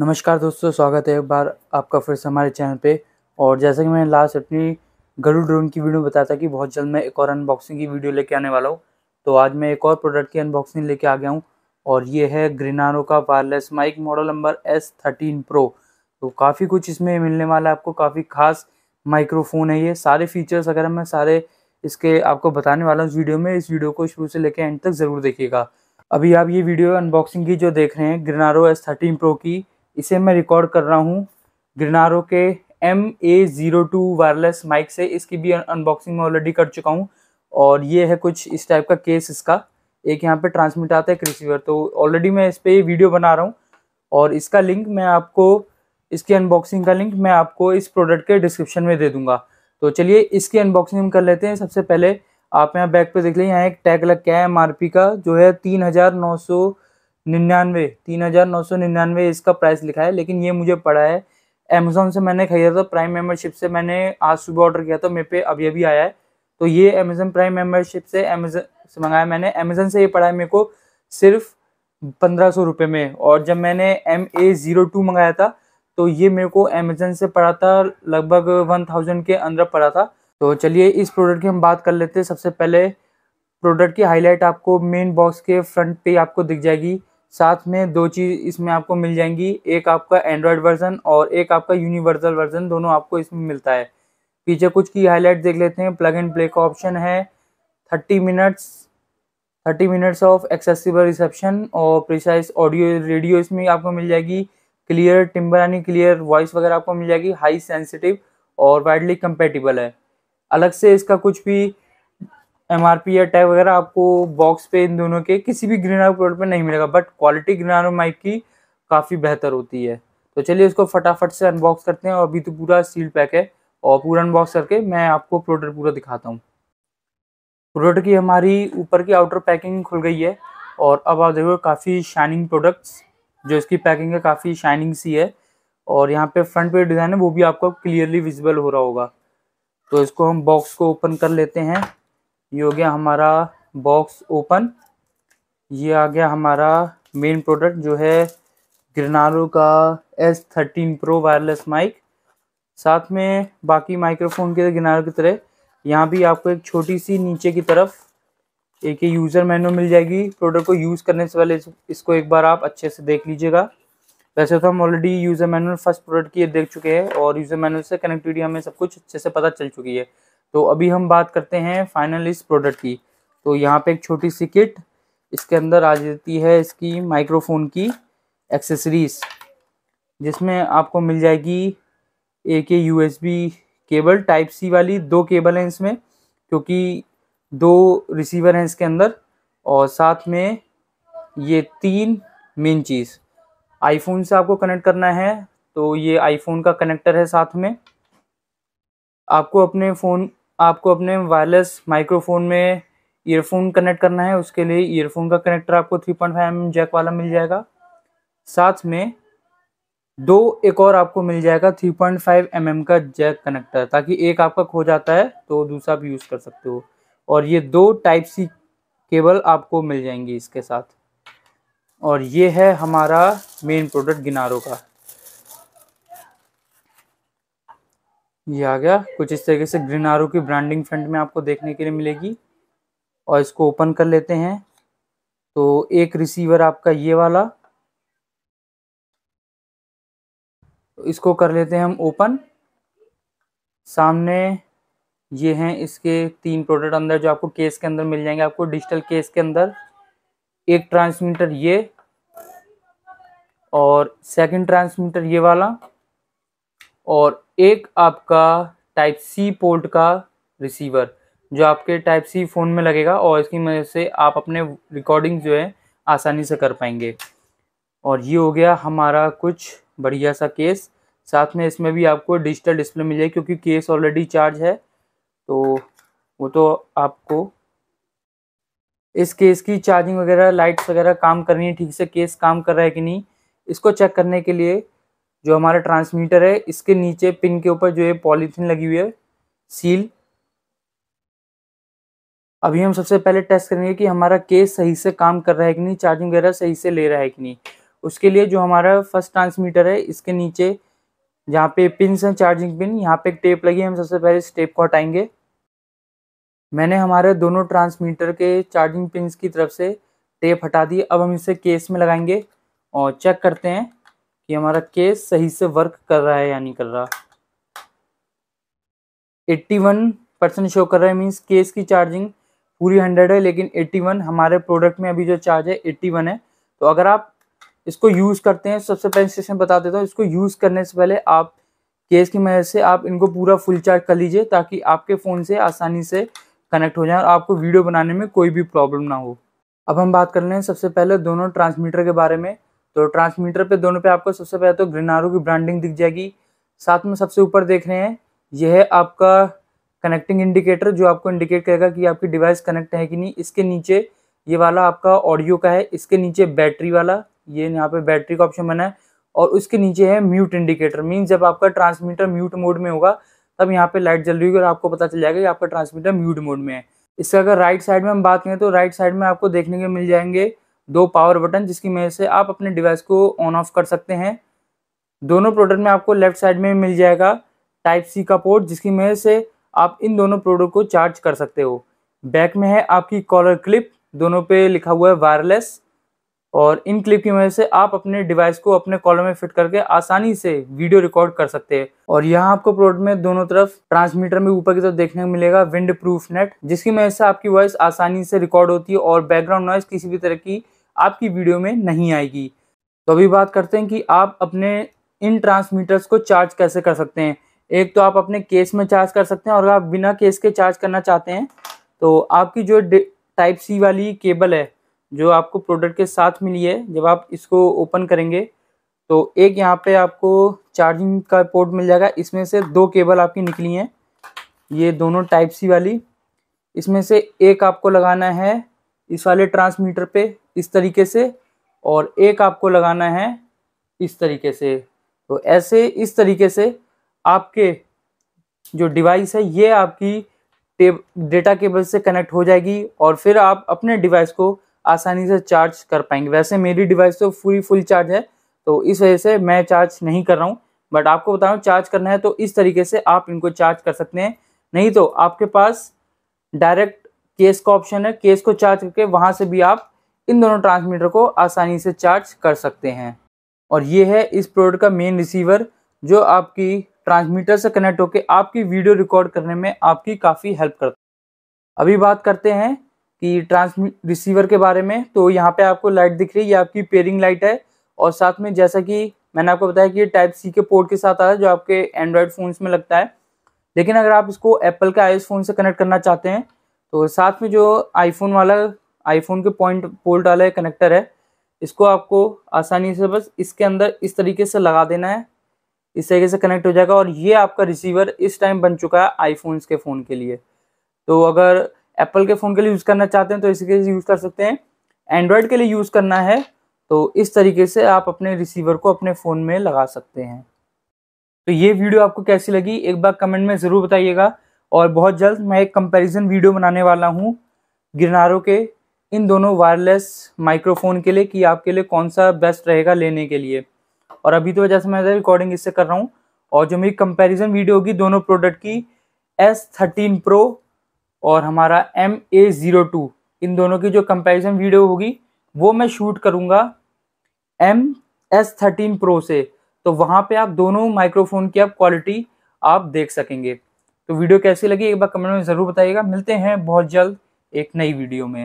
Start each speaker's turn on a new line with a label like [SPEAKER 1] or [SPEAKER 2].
[SPEAKER 1] नमस्कार दोस्तों स्वागत है एक बार आपका फिर से हमारे चैनल पे और जैसे कि मैंने लास्ट अपनी गरुड़ ड्रोन की वीडियो बताया था कि बहुत जल्द मैं एक और अनबॉक्सिंग की वीडियो लेके आने वाला हूँ तो आज मैं एक और प्रोडक्ट की अनबॉक्सिंग लेके आ गया हूँ और ये है ग्रीनारो का wireless mic model number S thirteen pro तो काफ़ी कुछ इसमें मिलने वाला है आपको काफ़ी खास माइक्रोफोन है ये सारे फीचर्स अगर मैं सारे इसके आपको बताने वाला हूँ इस वीडियो में इस वीडियो को शुरू से लेकर एंड तक ज़रूर देखिएगा अभी आप ये वीडियो अनबॉक्सिंग की जो देख रहे हैं ग्रीनारो एस थर्टीन प्रो की इसे मैं रिकॉर्ड कर रहा हूँ ग्रिनारो के M A zero two wireless mic से इसकी भी अनबॉक्सिंग मैं ऑलरेडी कर चुका हूँ और ये है कुछ इस टाइप का केस इसका एक यहाँ पे ट्रांसमिट आता है एक रिसीवर तो ऑलरेडी मैं इस पर वीडियो बना रहा हूँ और इसका लिंक मैं आपको इसकी अनबॉक्सिंग का लिंक मैं आपको इस प्रोडक्ट के डिस्क्रिप्शन में दे दूँगा तो चलिए इसकी अनबॉक्सिंग हम कर लेते हैं सबसे पहले आप यहाँ बैक पर देख लें यहाँ एक टैग लग गया है एम का जो है तीन हज़ार नौ सौ निन्यानवे तीन हज़ार नौ सौ निन्यानवे इसका प्राइस लिखा है लेकिन ये मुझे पड़ा है अमेजोन से मैंने खरीदा था प्राइम मेंबरशिप से मैंने आज सुबह ऑर्डर किया था मेरे पे अभी अभी आया है तो ये अमेजोन प्राइम मेंबरशिप से अमेजन से मंगाया मैंने अमेजोन से ये पड़ा है मेरे को सिर्फ पंद्रह सौ रुपये में और जब मैंने एम ए ज़ीरो टू मंगाया था तो ये मेरे को अमेजन से पड़ा था लगभग वन थाउजेंड के अंदर पड़ा था तो चलिए इस प्रोडक्ट की हम बात कर लेते हैं सबसे पहले प्रोडक्ट की हाईलाइट आपको मेन बॉक्स के फ्रंट पे आपको दिख जाएगी साथ में दो चीज़ इसमें आपको मिल जाएंगी एक आपका एंड्रॉयड वर्जन और एक आपका यूनिवर्सल वर्जन दोनों आपको इसमें मिलता है पीछे कुछ की हाईलाइट देख लेते हैं प्लग एंड प्ले का ऑप्शन है thirty minutes thirty minutes of accessible reception और प्रिसाइज ऑडियो रेडियो इसमें आपको मिल जाएगी क्लियर टिम्बर यानी क्लियर वॉइस वगैरह आपको मिल जाएगी हाई सेंसिटिव और वाइडली कंपेटिबल है अलग से इसका कुछ भी एम आर पी या टैग वगैरह आपको बॉक्स पे इन दोनों के किसी भी ग्रीन आरो प्रोडक्ट पर नहीं मिलेगा बट क्वालिटी ग्रीन आरो माइक की काफ़ी बेहतर होती है तो चलिए इसको फटाफट से अनबॉक्स करते हैं और अभी तो पूरा सील पैक है और पूरा अनबॉक्स करके मैं आपको प्रोडक्ट पूरा दिखाता हूँ प्रोडक्ट की हमारी ऊपर की आउटर पैकिंग खुल गई है और अब आप देखो काफ़ी शाइनिंग प्रोडक्ट्स जो इसकी पैकिंग है काफ़ी शाइनिंग सी है और यहाँ पे फ्रंट पे डिज़ाइन है वो भी आपको क्लियरली विजिबल हो रहा होगा तो इसको हम बॉक्स को ओपन कर लेते हैं ये हो गया हमारा बॉक्स ओपन ये आ गया हमारा मेन प्रोडक्ट जो है ग्रनारो का S thirteen pro wireless mic साथ में बाकी माइक्रोफोन के ग्रनारो की तरह यहाँ भी आपको एक छोटी सी नीचे की तरफ एक ही यूज़र मेन्यू मिल जाएगी प्रोडक्ट को यूज़ करने से पहले इसको एक बार आप अच्छे से देख लीजिएगा वैसे तो हम already user manual first product की देख चुके हैं और यूज़र मैनुअल से कनेक्टिविटी हमें सब कुछ अच्छे से पता चल चुकी है तो अभी हम बात करते हैं फाइनल इस प्रोडक्ट की तो यहाँ पे एक छोटी सी किट इसके अंदर आ जाती है इसकी माइक्रोफोन की एक्सेसरीज जिसमें आपको मिल जाएगी एक U S cable type C वाली दो केबल हैं इसमें क्योंकि दो रिसीवर हैं इसके अंदर और साथ में ये तीन मेन चीज़ आईफोन से आपको कनेक्ट करना है तो ये आईफोन का कनेक्टर है साथ में आपको अपने फ़ोन आपको अपने वायरलेस माइक्रोफोन में ईयरफोन कनेक्ट करना है उसके लिए ईयरफोन का कनेक्टर आपको three point five M jack वाला मिल जाएगा साथ में दो एक और आपको मिल जाएगा three point five M M का जैक कनेक्टर ताकि एक आपका खो जाता है तो दूसरा आप यूज़ कर सकते हो और ये दो टाइप सी केबल आपको मिल जाएंगी इसके साथ और ये है हमारा मेन प्रोडक्ट गिनारो का ये आ गया कुछ इस तरीके से ग्रीन आरो की ब्रांडिंग फ्रंट में आपको देखने के लिए मिलेगी और इसको ओपन कर लेते हैं तो एक रिसीवर आपका ये वाला इसको कर लेते हैं हम ओपन सामने ये हैं इसके तीन प्रोडक्ट अंदर जो आपको केस के अंदर मिल जाएंगे आपको डिजिटल केस के अंदर एक ट्रांसमीटर ये और सेकंड ट्रांसमीटर ये वाला और एक आपका टाइप सी पोर्ट का रिसीवर जो आपके टाइप सी फ़ोन में लगेगा और इसकी मदद से आप अपने रिकॉर्डिंग जो है आसानी से कर पाएंगे और ये हो गया हमारा कुछ बढ़िया सा केस साथ में इसमें भी आपको डिजिटल डिस्प्ले मिल जाए क्योंकि केस ऑलरेडी चार्ज है तो वो तो आपको इस केस की चार्जिंग वगैरह लाइट्स वगैरह काम करनी है ठीक से केस काम कर रहा है कि नहीं इसको चेक करने के लिए जो हमारा ट्रांसमीटर है इसके नीचे पिन के ऊपर जो ये पॉलीथीन लगी हुई है सील अभी हम सबसे पहले टेस्ट करेंगे कि हमारा केस सही से काम कर रहा है कि नहीं चार्जिंग वगैरह सही से ले रहा है कि नहीं उसके लिए जो हमारा फर्स्ट ट्रांसमीटर है इसके नीचे जहाँ पे पिन हैं चार्जिंग पिन यहाँ पे एक टेप लगी है हम सबसे पहले इस टेप को हटाएंगे मैंने हमारे दोनों ट्रांसमीटर के चार्जिंग पिन की तरफ से टेप हटा दी अब हम इसे केस में लगाएंगे और चेक करते हैं कि हमारा केस सही से वर्क कर रहा है या नहीं कर रहा 81 परसेंट शो कर रहा है मीन्स केस की चार्जिंग पूरी हंड्रेड है लेकिन 81 हमारे प्रोडक्ट में अभी जो चार्ज है 81 है तो अगर आप इसको यूज़ करते हैं सबसे पहले स्टेशन बता देता हूँ इसको यूज़ करने से पहले आप केस की मदद से आप इनको पूरा फुल चार्ज कर लीजिए ताकि आपके फ़ोन से आसानी से कनेक्ट हो जाए और आपको वीडियो बनाने में कोई भी प्रॉब्लम ना हो अब हम बात कर लें सबसे पहले दोनों ट्रांसमीटर के बारे में तो ट्रांसमीटर पे दोनों पे आपको सबसे पहले तो ग्रेनारो की ब्रांडिंग दिख जाएगी साथ में सबसे ऊपर देख रहे हैं यह है आपका कनेक्टिंग इंडिकेटर जो आपको इंडिकेट करेगा कि आपकी डिवाइस कनेक्ट है कि नहीं इसके नीचे ये वाला आपका ऑडियो का है इसके नीचे बैटरी वाला ये यहाँ पे बैटरी का ऑप्शन बना है और उसके नीचे है म्यूट इंडिकेटर मीन्स जब आपका ट्रांसमीटर म्यूट मोड में होगा तब यहाँ पे लाइट जल रही होगी और आपको पता चल जाएगा कि आपका ट्रांसमीटर म्यूट मोड में है इसका अगर राइट साइड में हम बात करें तो राइट साइड में आपको देखने के मिल जाएंगे दो पावर बटन जिसकी मदद से आप अपने डिवाइस को ऑन ऑफ कर सकते हैं दोनों प्रोडक्ट में आपको लेफ्ट साइड में मिल जाएगा टाइप सी का पोर्ट जिसकी मदद से आप इन दोनों प्रोडक्ट को चार्ज कर सकते हो बैक में है आपकी कॉलर क्लिप दोनों पे लिखा हुआ है वायरलेस और इन क्लिप की वजह से आप अपने डिवाइस को अपने कॉलर में फिट करके आसानी से वीडियो रिकॉर्ड कर सकते हैं और यहाँ आपको प्रोडक्ट में दोनों तरफ ट्रांसमीटर में ऊपर की तरफ देखने को मिलेगा विंड प्रूफ नेट जिसकी वजह से आपकी वॉइस आसानी से रिकॉर्ड होती है और बैकग्राउंड नॉइस किसी भी तरह की आपकी वीडियो में नहीं आएगी तो अभी बात करते हैं कि आप अपने इन ट्रांसमीटर्स को चार्ज कैसे कर सकते हैं एक तो आप अपने केस में चार्ज कर सकते हैं और आप बिना केस के चार्ज करना चाहते हैं तो आपकी जो टाइप सी वाली केबल है जो आपको प्रोडक्ट के साथ मिली है जब आप इसको ओपन करेंगे तो एक यहाँ पे आपको चार्जिंग का पोर्ट मिल जाएगा इसमें से दो केबल आपकी निकली हैं ये दोनों टाइप सी वाली इसमें से एक आपको लगाना है इस वाले ट्रांसमीटर पे इस तरीके से और एक आपको लगाना है इस तरीके से तो ऐसे इस तरीके से आपके जो डिवाइस है ये आपकी टेब डेटा केबल से कनेक्ट हो जाएगी और फिर आप अपने डिवाइस को आसानी से चार्ज कर पाएंगे वैसे मेरी डिवाइस तो पूरी फुल चार्ज है तो इस वजह से मैं चार्ज नहीं कर रहा हूँ बट आपको बता रहा चार्ज करना है तो इस तरीके से आप इनको चार्ज कर सकते हैं नहीं तो आपके पास डायरेक्ट केस का ऑप्शन है केस को चार्ज करके वहाँ से भी आप इन दोनों ट्रांसमीटर को आसानी से चार्ज कर सकते हैं और ये है इस प्रोडक्ट का मेन रिसीवर जो आपकी ट्रांसमीटर से कनेक्ट होकर आपकी वीडियो रिकॉर्ड करने में आपकी काफ़ी हेल्प करता है अभी बात करते हैं कि ट्रांसमी रिसीवर के बारे में तो यहाँ पे आपको लाइट दिख रही है ये आपकी पेयरिंग लाइट है और साथ में जैसा कि मैंने आपको बताया कि ये टाइप सी के पोर्ट के साथ आता है जो आपके एंड्रॉयड फ़ोन्स में लगता है लेकिन अगर आप इसको एप्पल के आई फोन से कनेक्ट करना चाहते हैं तो साथ में जो आईफोन वाला आईफोन के पॉइंट पोल्ट वाला कनेक्टर है इसको आपको आसानी से बस इसके अंदर इस तरीके से लगा देना है इस तरीके से कनेक्ट हो जाएगा और ये आपका रिसीवर इस टाइम बन चुका है आईफोन्स के फ़ोन के लिए तो अगर एप्पल के फ़ोन के लिए यूज़ करना चाहते हैं तो तरीके से यूज़ कर सकते हैं एंड्रॉयड के लिए यूज़ करना है तो इस तरीके से आप अपने रिसीवर को अपने फ़ोन में लगा सकते हैं तो ये वीडियो आपको कैसी लगी एक बार कमेंट में ज़रूर बताइएगा और बहुत जल्द मैं एक कंपैरिजन वीडियो बनाने वाला हूँ गिरनारों के इन दोनों वायरलेस माइक्रोफोन के लिए कि आपके लिए कौन सा बेस्ट रहेगा लेने के लिए और अभी तो जैसे मैं रिकॉर्डिंग इससे कर रहा हूँ और जो मेरी कंपेरिज़न वीडियो होगी दोनों प्रोडक्ट की एस थर्टीन प्रो और हमारा एम ए ज़ीरो टू इन दोनों की जो कंपेरिजन वीडियो होगी वो मैं शूट करूँगा एम एस थर्टीन प्रो से तो वहाँ पे आप दोनों माइक्रोफोन की आप क्वालिटी आप देख सकेंगे तो वीडियो कैसी लगी एक बार कमेंट में ज़रूर बताइएगा मिलते हैं बहुत जल्द एक नई वीडियो में